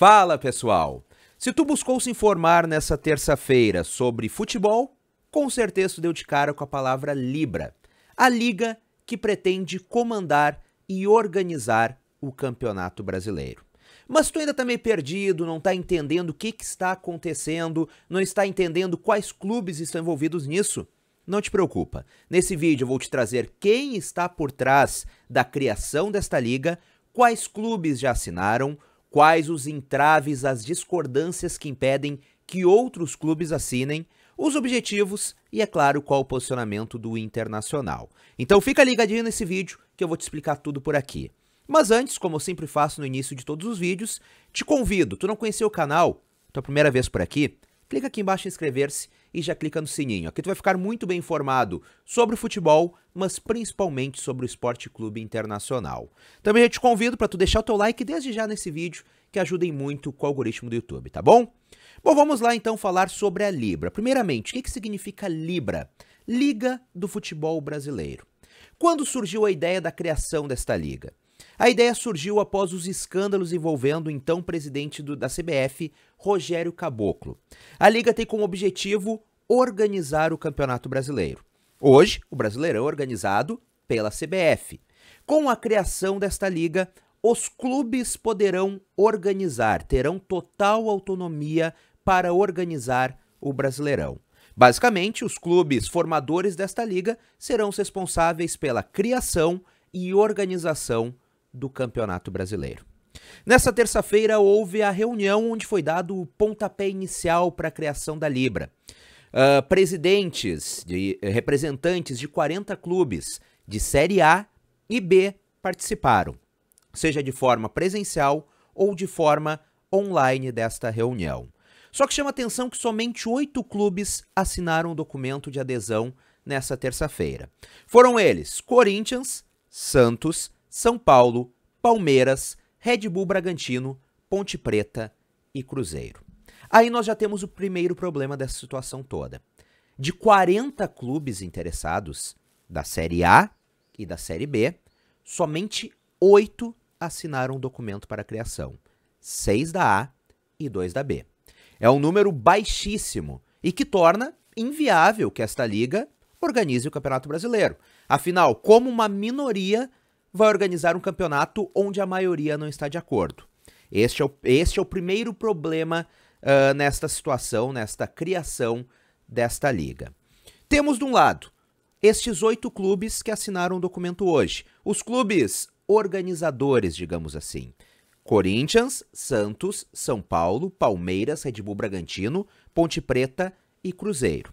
Fala pessoal! Se tu buscou se informar nessa terça-feira sobre futebol, com certeza deu de cara com a palavra Libra, a liga que pretende comandar e organizar o Campeonato Brasileiro. Mas tu ainda tá meio perdido, não tá entendendo o que, que está acontecendo, não está entendendo quais clubes estão envolvidos nisso? Não te preocupa. Nesse vídeo eu vou te trazer quem está por trás da criação desta liga, quais clubes já assinaram, quais os entraves, as discordâncias que impedem que outros clubes assinem, os objetivos e, é claro, qual o posicionamento do Internacional. Então fica ligadinho nesse vídeo que eu vou te explicar tudo por aqui. Mas antes, como eu sempre faço no início de todos os vídeos, te convido, tu não conheceu o canal, tua primeira vez por aqui, clica aqui embaixo em inscrever-se e já clica no sininho. Aqui tu vai ficar muito bem informado sobre o futebol, mas principalmente sobre o Esporte Clube Internacional. Também eu te convido para tu deixar o teu like desde já nesse vídeo, que ajudem muito com o algoritmo do YouTube, tá bom? Bom, vamos lá então falar sobre a Libra. Primeiramente, o que, que significa Libra? Liga do Futebol Brasileiro. Quando surgiu a ideia da criação desta liga? A ideia surgiu após os escândalos envolvendo o então presidente do, da CBF, Rogério Caboclo. A liga tem como objetivo organizar o Campeonato Brasileiro. Hoje, o Brasileirão é organizado pela CBF. Com a criação desta liga, os clubes poderão organizar, terão total autonomia para organizar o Brasileirão. Basicamente, os clubes formadores desta liga serão responsáveis pela criação e organização do Campeonato Brasileiro. Nessa terça-feira houve a reunião onde foi dado o pontapé inicial para a criação da Libra. Uh, presidentes, de, eh, representantes de 40 clubes de Série A e B participaram, seja de forma presencial ou de forma online desta reunião. Só que chama atenção que somente oito clubes assinaram o documento de adesão nessa terça-feira. Foram eles Corinthians, Santos, são Paulo, Palmeiras, Red Bull Bragantino, Ponte Preta e Cruzeiro. Aí nós já temos o primeiro problema dessa situação toda. De 40 clubes interessados da Série A e da Série B, somente 8 assinaram um documento para a criação: 6 da A e 2 da B. É um número baixíssimo e que torna inviável que esta liga organize o Campeonato Brasileiro. Afinal, como uma minoria vai organizar um campeonato onde a maioria não está de acordo. Este é o, este é o primeiro problema uh, nesta situação, nesta criação desta liga. Temos de um lado estes oito clubes que assinaram o documento hoje, os clubes organizadores, digamos assim. Corinthians, Santos, São Paulo, Palmeiras, Red Bull Bragantino, Ponte Preta e Cruzeiro.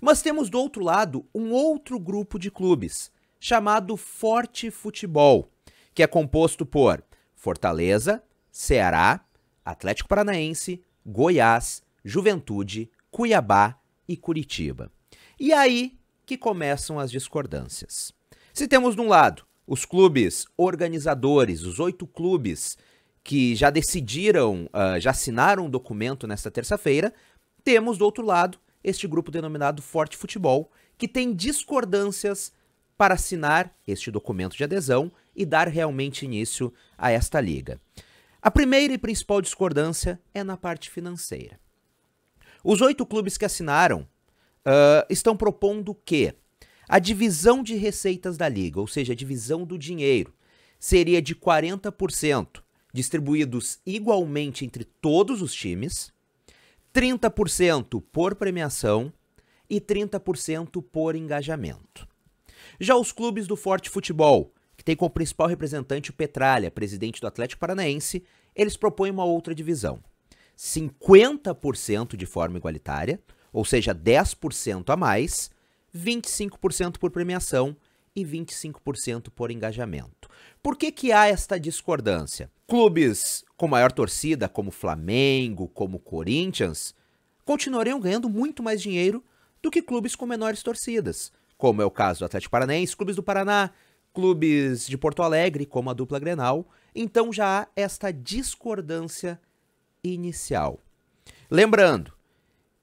Mas temos do outro lado um outro grupo de clubes, chamado Forte Futebol, que é composto por Fortaleza, Ceará, Atlético Paranaense, Goiás, Juventude, Cuiabá e Curitiba. E aí que começam as discordâncias. Se temos de um lado os clubes organizadores, os oito clubes que já decidiram, uh, já assinaram um documento nesta terça-feira, temos do outro lado este grupo denominado Forte Futebol, que tem discordâncias para assinar este documento de adesão e dar realmente início a esta liga. A primeira e principal discordância é na parte financeira. Os oito clubes que assinaram uh, estão propondo que a divisão de receitas da liga, ou seja, a divisão do dinheiro, seria de 40%, distribuídos igualmente entre todos os times, 30% por premiação e 30% por engajamento. Já os clubes do Forte Futebol, que tem como principal representante o Petralha, presidente do Atlético Paranaense, eles propõem uma outra divisão. 50% de forma igualitária, ou seja, 10% a mais, 25% por premiação e 25% por engajamento. Por que, que há esta discordância? Clubes com maior torcida, como Flamengo, como Corinthians, continuariam ganhando muito mais dinheiro do que clubes com menores torcidas como é o caso do Atlético Paranaense, clubes do Paraná, clubes de Porto Alegre, como a dupla Grenal, então já há esta discordância inicial. Lembrando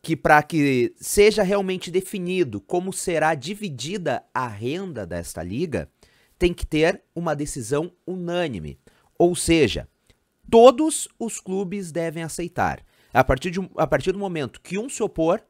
que para que seja realmente definido como será dividida a renda desta liga, tem que ter uma decisão unânime, ou seja, todos os clubes devem aceitar. A partir, de, a partir do momento que um se opor,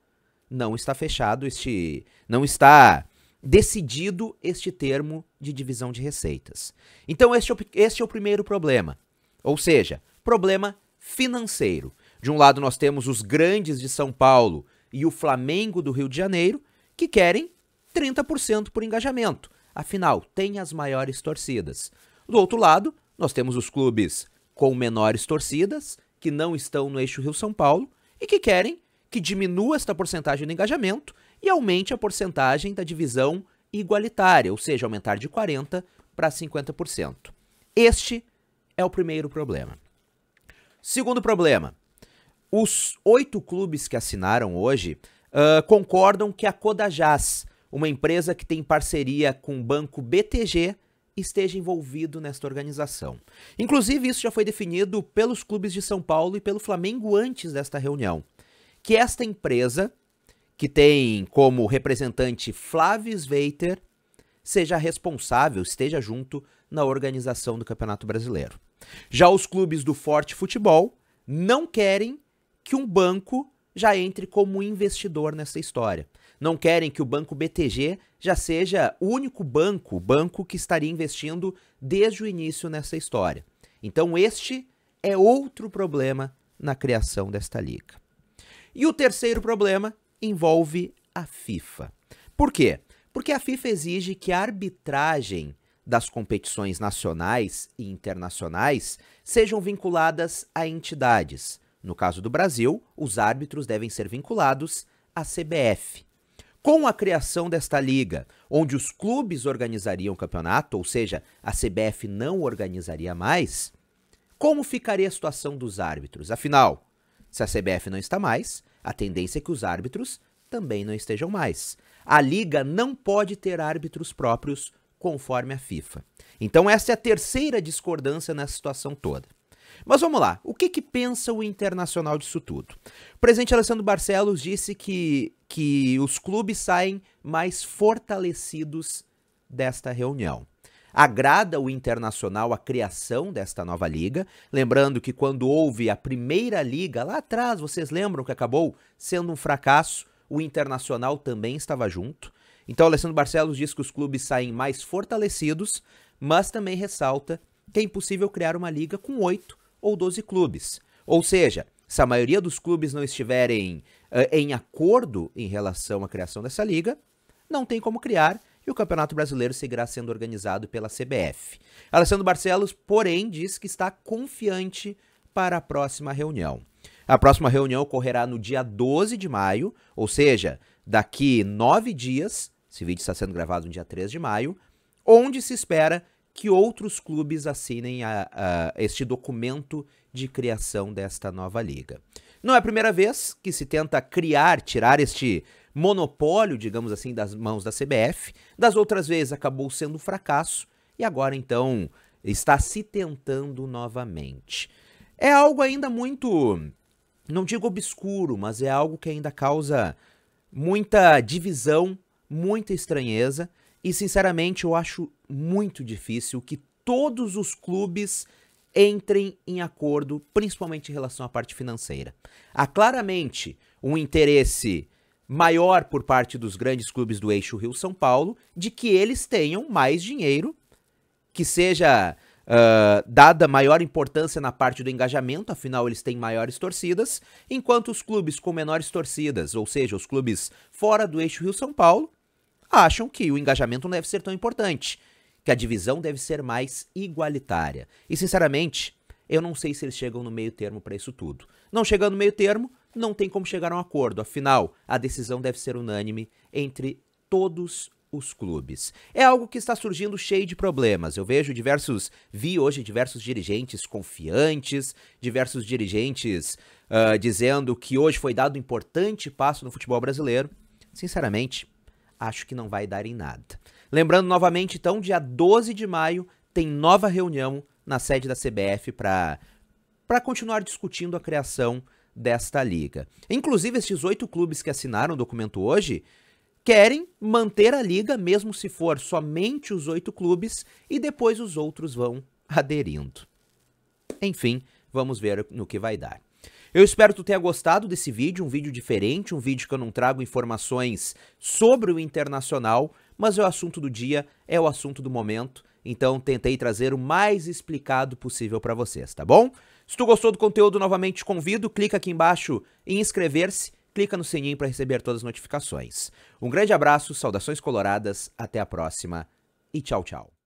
não está fechado este não está decidido este termo de divisão de receitas. Então, este, é este é o primeiro problema, ou seja, problema financeiro. De um lado, nós temos os grandes de São Paulo e o Flamengo do Rio de Janeiro, que querem 30% por engajamento. Afinal, tem as maiores torcidas. Do outro lado, nós temos os clubes com menores torcidas, que não estão no eixo Rio-São Paulo, e que querem que diminua esta porcentagem de engajamento e aumente a porcentagem da divisão igualitária, ou seja, aumentar de 40% para 50%. Este é o primeiro problema. Segundo problema: os oito clubes que assinaram hoje uh, concordam que a Codajás, uma empresa que tem parceria com o banco BTG, esteja envolvido nesta organização. Inclusive, isso já foi definido pelos clubes de São Paulo e pelo Flamengo antes desta reunião. Que esta empresa que tem como representante Flávio Sveiter, seja responsável, esteja junto na organização do Campeonato Brasileiro. Já os clubes do Forte Futebol não querem que um banco já entre como investidor nessa história. Não querem que o banco BTG já seja o único banco, banco que estaria investindo desde o início nessa história. Então este é outro problema na criação desta liga. E o terceiro problema envolve a FIFA. Por quê? Porque a FIFA exige que a arbitragem das competições nacionais e internacionais sejam vinculadas a entidades. No caso do Brasil, os árbitros devem ser vinculados à CBF. Com a criação desta liga, onde os clubes organizariam o campeonato, ou seja, a CBF não organizaria mais, como ficaria a situação dos árbitros? Afinal, se a CBF não está mais, a tendência é que os árbitros também não estejam mais. A liga não pode ter árbitros próprios conforme a FIFA. Então essa é a terceira discordância nessa situação toda. Mas vamos lá, o que, que pensa o Internacional disso tudo? O presidente Alessandro Barcelos disse que, que os clubes saem mais fortalecidos desta reunião. Agrada o Internacional a criação desta nova liga. Lembrando que quando houve a primeira liga lá atrás, vocês lembram que acabou sendo um fracasso, o Internacional também estava junto. Então, Alessandro Barcelos diz que os clubes saem mais fortalecidos, mas também ressalta que é impossível criar uma liga com 8 ou 12 clubes. Ou seja, se a maioria dos clubes não estiverem uh, em acordo em relação à criação dessa liga, não tem como criar e o Campeonato Brasileiro seguirá sendo organizado pela CBF. Alessandro Barcelos, porém, diz que está confiante para a próxima reunião. A próxima reunião ocorrerá no dia 12 de maio, ou seja, daqui nove dias. Esse vídeo está sendo gravado no dia 3 de maio, onde se espera que outros clubes assinem a, a, este documento de criação desta nova liga. Não é a primeira vez que se tenta criar, tirar este monopólio, digamos assim, das mãos da CBF. Das outras vezes acabou sendo um fracasso e agora então está se tentando novamente. É algo ainda muito, não digo obscuro, mas é algo que ainda causa muita divisão, muita estranheza e sinceramente eu acho muito difícil que todos os clubes entrem em acordo, principalmente em relação à parte financeira. Há claramente um interesse maior por parte dos grandes clubes do eixo Rio-São Paulo de que eles tenham mais dinheiro, que seja uh, dada maior importância na parte do engajamento, afinal eles têm maiores torcidas, enquanto os clubes com menores torcidas, ou seja, os clubes fora do eixo Rio-São Paulo, acham que o engajamento não deve ser tão importante, que a divisão deve ser mais igualitária. E sinceramente, eu não sei se eles chegam no meio termo para isso tudo. Não chegando no meio termo, não tem como chegar a um acordo, afinal, a decisão deve ser unânime entre todos os clubes. É algo que está surgindo cheio de problemas. Eu vejo diversos, vi hoje diversos dirigentes confiantes, diversos dirigentes uh, dizendo que hoje foi dado um importante passo no futebol brasileiro. Sinceramente, acho que não vai dar em nada. Lembrando novamente, então, dia 12 de maio tem nova reunião na sede da CBF para continuar discutindo a criação desta liga. Inclusive, esses oito clubes que assinaram o documento hoje querem manter a liga, mesmo se for somente os oito clubes, e depois os outros vão aderindo. Enfim, vamos ver no que vai dar. Eu espero que tu tenha gostado desse vídeo, um vídeo diferente, um vídeo que eu não trago informações sobre o internacional, mas é o assunto do dia, é o assunto do momento, então tentei trazer o mais explicado possível para vocês, tá bom? Se tu gostou do conteúdo, novamente convido, clica aqui embaixo em inscrever-se, clica no sininho para receber todas as notificações. Um grande abraço, saudações coloradas, até a próxima e tchau, tchau.